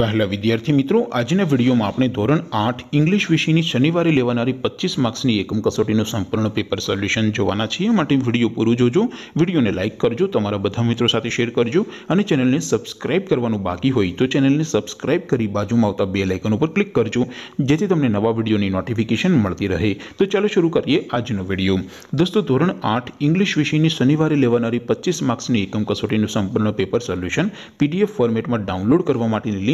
વહેલા વિદ્યાર્થી મિત્રો આજના વિડીયોમાં આપણે ધોરણ આઠ ઇંગ્લિશ વિષયની શનિવારે લેવાનારી પચીસ માર્ક્સની એકમ કસોટીનું સંપૂર્ણ પેપર સોલ્યુશન જોવાના છીએ માટે વિડીયો પૂરું જોજો વિડીયોને લાઇક કરજો તમારા બધા મિત્રો સાથે શેર કરજો અને ચેનલને સબસ્ક્રાઇબ કરવાનું બાકી હોય તો ચેનલને સબસ્ક્રાઇબ કરી બાજુમાં આવતા બે લાઇકન ઉપર ક્લિક કરજો જેથી તમને નવા વિડીયોની નોટિફિકેશન મળતી રહે તો ચાલો શરૂ કરીએ આજનો વિડીયો દોસ્તો ધોરણ આઠ ઇંગ્લિશ વિષયની શનિવારે લેવાનારી પચીસ માર્ક્સની એકમ કસોટીનું સંપૂર્ણ પેપર સોલ્યુશન પીડીએફ ફોર્મેટમાં ડાઉનલોડ કરવા માટેની લિંક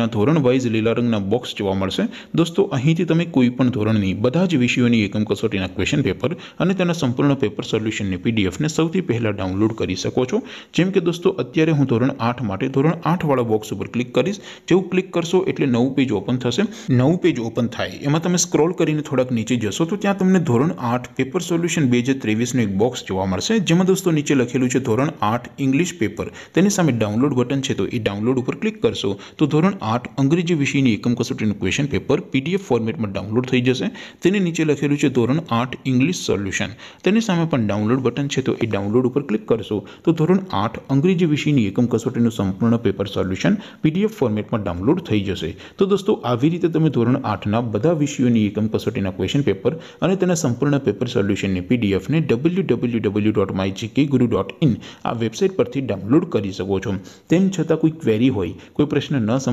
ના ધોરણ વાઇઝ લીલરંગના બોક્સ જોવા મળશે દોસ્તો અહીંથી તમે કોઈ પણ ધોરણની બધા જ વિષયોની એકમ કસોટીના ક્વેશ્ચન પેપર અને તેના સંપૂર્ણનો પેપર સોલ્યુશનની પીડીએફ ને સૌથી પહેલા ડાઉનલોડ કરી શકો છો જેમ કે દોસ્તો અત્યારે હું ધોરણ 8 માટે ધોરણ 8 વાળો બોક્સ ઉપર ક્લિક કરશો જેઉ ક્લિક કરશો એટલે નવું પેજ ઓપન થશે નવું પેજ ઓપન થાય એમાં તમે સ્ક્રોલ કરીને થોડક નીચે જશો તો ત્યાં તમને ધોરણ 8 પેપર સોલ્યુશન 2023 નો એક બોક્સ જોવા મળશે જેમ કે દોસ્તો નીચે લખેલું છે ધોરણ 8 ઇંગ્લિશ પેપર તેની સાથે ડાઉનલોડ બટન છે તો ઈ ડાઉનલોડ ઉપર ક્લિક કરશો તો 8 અંગ્રેજી વિષયની એકમ કસોટીનું ક્વેશ્ચન પેપર પીડીએફ ફોર્મેટમાં ડાઉનલોડ થઈ જશે તેની નીચે લખેલું છે ધોરણ 8 ઇંગ્લિશ સોલ્યુશન તેની સામે પણ ડાઉનલોડ બટન છે તો એ ડાઉનલોડ ઉપર ક્લિક કરશો તો ધોરણ 8 અંગ્રેજી વિષયની એકમ કસોટીનું સંપૂર્ણ પેપર સોલ્યુશન પીડીએફ ફોર્મેટમાં ડાઉનલોડ થઈ જશે તો દોસ્તો આવી રીતે તમે ધોરણ 8 ના બધા વિષયોની એકમ કસોટીના ક્વેશ્ચન પેપર અને તેના સંપૂર્ણ પેપર સોલ્યુશન ને પીડીએફ ને www.mygkguru.in આ વેબસાઈટ પરથી ડાઉનલોડ કરી શકો છો તેમ છતાં કોઈ ક્વેરી હોય કોઈ પ્રશ્ન ન